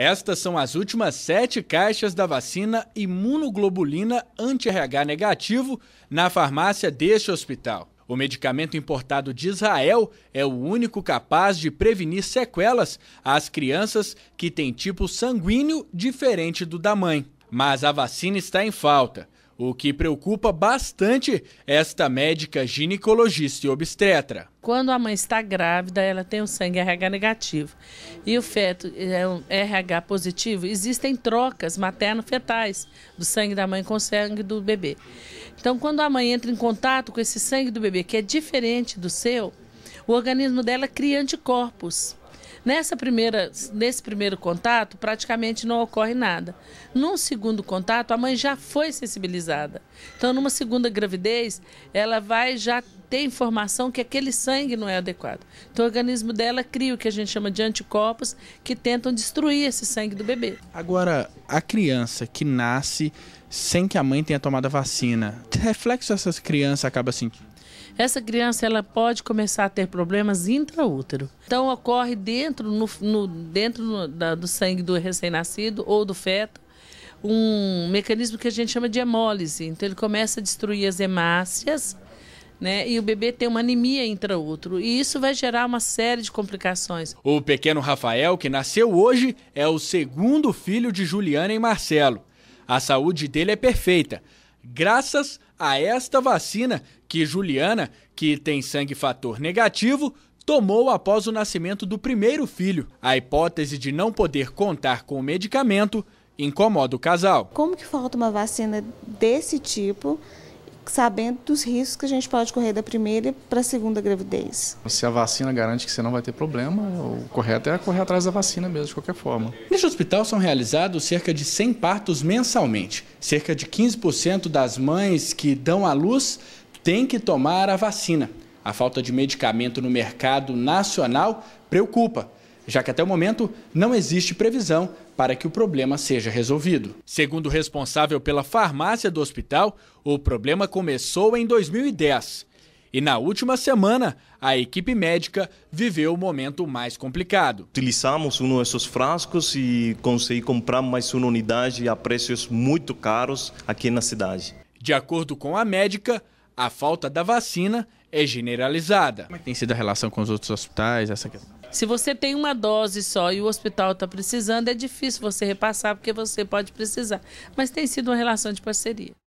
Estas são as últimas sete caixas da vacina imunoglobulina anti-RH negativo na farmácia deste hospital. O medicamento importado de Israel é o único capaz de prevenir sequelas às crianças que têm tipo sanguíneo diferente do da mãe. Mas a vacina está em falta o que preocupa bastante esta médica ginecologista e obstetra. Quando a mãe está grávida, ela tem o sangue RH negativo e o feto é um RH positivo, existem trocas materno-fetais do sangue da mãe com o sangue do bebê. Então, quando a mãe entra em contato com esse sangue do bebê, que é diferente do seu, o organismo dela cria anticorpos Nessa primeira, nesse primeiro contato, praticamente não ocorre nada. Num segundo contato, a mãe já foi sensibilizada. Então, numa segunda gravidez, ela vai já ter informação que aquele sangue não é adequado. Então, o organismo dela cria o que a gente chama de anticorpos que tentam destruir esse sangue do bebê. Agora, a criança que nasce sem que a mãe tenha tomado a vacina, reflexo essas crianças acaba sentindo? Assim, essa criança ela pode começar a ter problemas intraútero. Então ocorre dentro, no, no dentro no, da, do sangue do recém-nascido ou do feto um mecanismo que a gente chama de hemólise. Então ele começa a destruir as hemácias, né? E o bebê tem uma anemia intraútero e isso vai gerar uma série de complicações. O pequeno Rafael, que nasceu hoje, é o segundo filho de Juliana e Marcelo. A saúde dele é perfeita graças a esta vacina que Juliana, que tem sangue fator negativo, tomou após o nascimento do primeiro filho. A hipótese de não poder contar com o medicamento incomoda o casal. Como que falta uma vacina desse tipo? sabendo dos riscos que a gente pode correr da primeira para a segunda gravidez. Se a vacina garante que você não vai ter problema, o correto é correr atrás da vacina mesmo, de qualquer forma. Neste hospital são realizados cerca de 100 partos mensalmente. Cerca de 15% das mães que dão à luz têm que tomar a vacina. A falta de medicamento no mercado nacional preocupa já que até o momento não existe previsão para que o problema seja resolvido. Segundo o responsável pela farmácia do hospital, o problema começou em 2010. E na última semana, a equipe médica viveu o momento mais complicado. Utilizamos um desses frascos e consegui comprar mais uma unidade a preços muito caros aqui na cidade. De acordo com a médica, a falta da vacina é generalizada. Como é tem sido a relação com os outros hospitais, essa questão? Se você tem uma dose só e o hospital está precisando, é difícil você repassar, porque você pode precisar. Mas tem sido uma relação de parceria.